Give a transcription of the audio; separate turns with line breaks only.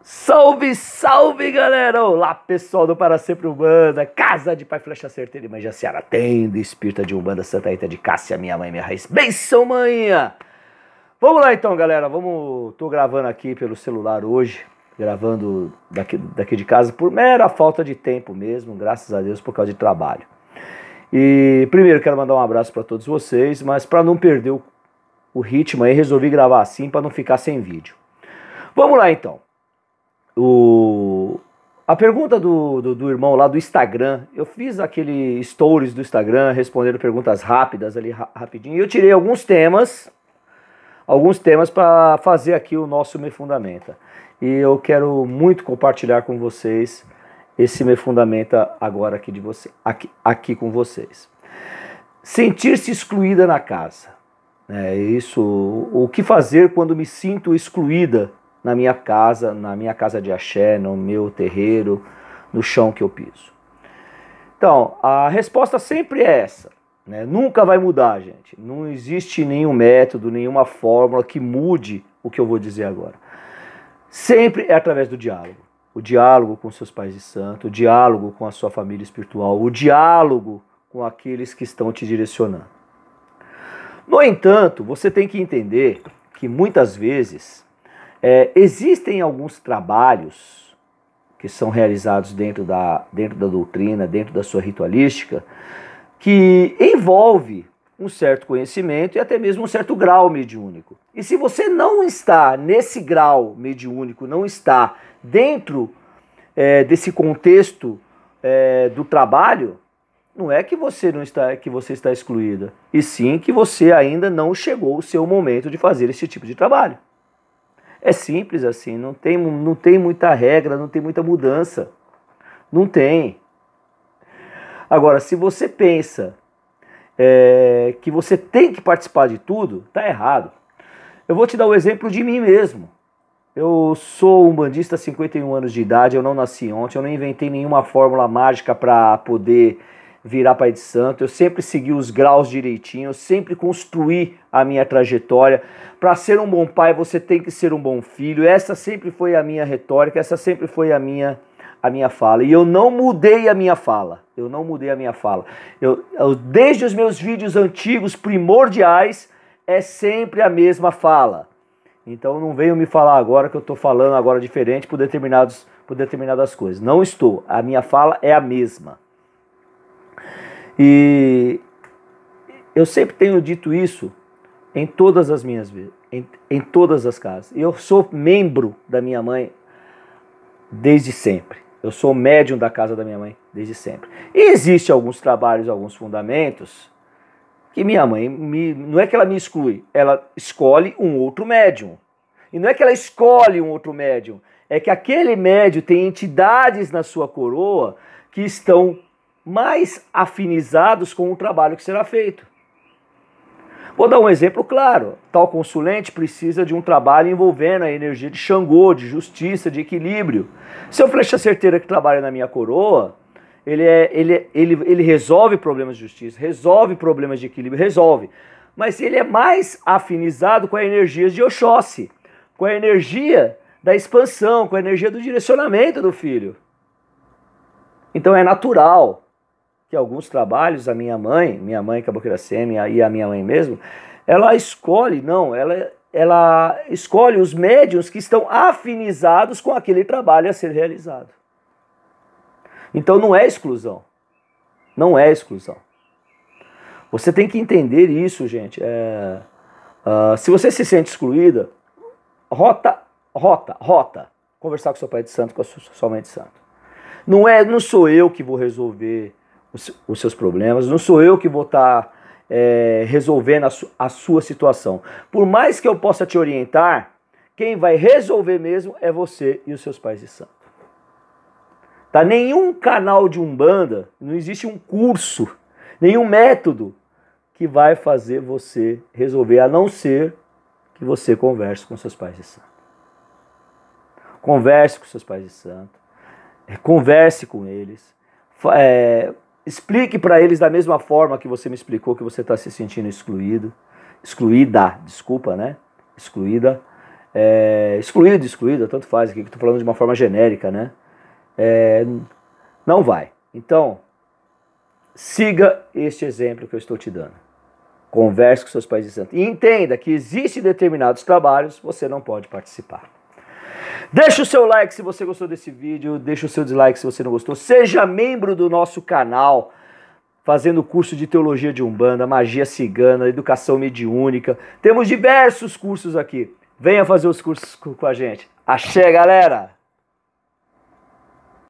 Salve, salve, galera! Olá, pessoal do Para Sempre Umbanda, Casa de Pai Flecha Certeira e Mãe Jaciara, tendo Espírita de Umbanda, Santa Rita de Cássia, Minha Mãe, Minha Raiz, Benção, manhã. Vamos lá então, galera, vamos... Tô gravando aqui pelo celular hoje, gravando daqui, daqui de casa por mera falta de tempo mesmo, graças a Deus, por causa de trabalho. E primeiro quero mandar um abraço para todos vocês, mas para não perder o, o ritmo aí, resolvi gravar assim para não ficar sem vídeo. Vamos lá então. O, a pergunta do, do, do, irmão lá do Instagram, eu fiz aquele stories do Instagram respondendo perguntas rápidas ali, ra rapidinho, e eu tirei alguns temas, alguns temas para fazer aqui o nosso Me Fundamenta. E eu quero muito compartilhar com vocês esse Me Fundamenta agora aqui, de você, aqui, aqui com vocês. Sentir-se excluída na casa. É isso. O que fazer quando me sinto excluída na minha casa, na minha casa de axé, no meu terreiro, no chão que eu piso? Então, a resposta sempre é essa. Né? Nunca vai mudar, gente. Não existe nenhum método, nenhuma fórmula que mude o que eu vou dizer agora. Sempre é através do diálogo. O diálogo com seus pais de santo, o diálogo com a sua família espiritual, o diálogo com aqueles que estão te direcionando. No entanto, você tem que entender que muitas vezes é, existem alguns trabalhos que são realizados dentro da, dentro da doutrina, dentro da sua ritualística, que envolve um certo conhecimento e até mesmo um certo grau mediúnico. E se você não está nesse grau mediúnico, não está dentro é, desse contexto é, do trabalho, não é que você não está que você está excluída, e sim que você ainda não chegou o seu momento de fazer esse tipo de trabalho. É simples assim, não tem, não tem muita regra, não tem muita mudança. Não tem. Agora, se você pensa é, que você tem que participar de tudo, tá errado. Eu vou te dar o um exemplo de mim mesmo. Eu sou um bandista, 51 anos de idade, eu não nasci ontem, eu não inventei nenhuma fórmula mágica para poder virar Pai de Santo, eu sempre segui os graus direitinho, eu sempre construí a minha trajetória. Para ser um bom pai, você tem que ser um bom filho. Essa sempre foi a minha retórica, essa sempre foi a minha a minha fala. E eu não mudei a minha fala. Eu não mudei a minha fala. Eu, eu desde os meus vídeos antigos primordiais é sempre a mesma fala. Então não venham me falar agora que eu estou falando agora diferente por determinados por determinadas coisas. Não estou. A minha fala é a mesma. E eu sempre tenho dito isso em todas as minhas em, em todas as casas. Eu sou membro da minha mãe desde sempre. Eu sou médium da casa da minha mãe desde sempre. E existem alguns trabalhos, alguns fundamentos que minha mãe me, não é que ela me exclui, ela escolhe um outro médium. E não é que ela escolhe um outro médium, é que aquele médium tem entidades na sua coroa que estão mais afinizados com o trabalho que será feito. Vou dar um exemplo claro. Tal consulente precisa de um trabalho envolvendo a energia de Xangô, de justiça, de equilíbrio. Se eu flecha certeira que trabalha na minha coroa, ele, é, ele, ele, ele resolve problemas de justiça, resolve problemas de equilíbrio, resolve. Mas ele é mais afinizado com a energia de Oxóssi, com a energia da expansão, com a energia do direcionamento do filho. Então é natural que alguns trabalhos, a minha mãe, minha mãe cabocla e a minha mãe mesmo, ela escolhe, não, ela, ela escolhe os médiums que estão afinizados com aquele trabalho a ser realizado. Então não é exclusão. Não é exclusão. Você tem que entender isso, gente. É, uh, se você se sente excluída, rota, rota, rota. Conversar com seu pai de santo, com a sua mãe de santo. Não é, não sou eu que vou resolver os, os seus problemas, não sou eu que vou estar tá, é, resolvendo a, su, a sua situação. Por mais que eu possa te orientar, quem vai resolver mesmo é você e os seus pais de santo. Tá? Nenhum canal de Umbanda, não existe um curso, nenhum método que vai fazer você resolver, a não ser que você converse com seus pais de santo. Converse com seus pais de santo, é, converse com eles, é, Explique para eles da mesma forma que você me explicou que você está se sentindo excluído, excluída, desculpa, né? Excluída, é, excluído, excluída, tanto faz aqui que estou falando de uma forma genérica, né? É, não vai. Então, siga este exemplo que eu estou te dando. Converse com seus pais de santo. E entenda que existem determinados trabalhos que você não pode participar. Deixa o seu like se você gostou desse vídeo, deixa o seu dislike se você não gostou. Seja membro do nosso canal, fazendo curso de teologia de Umbanda, magia cigana, educação mediúnica. Temos diversos cursos aqui. Venha fazer os cursos com a gente. Axé, galera!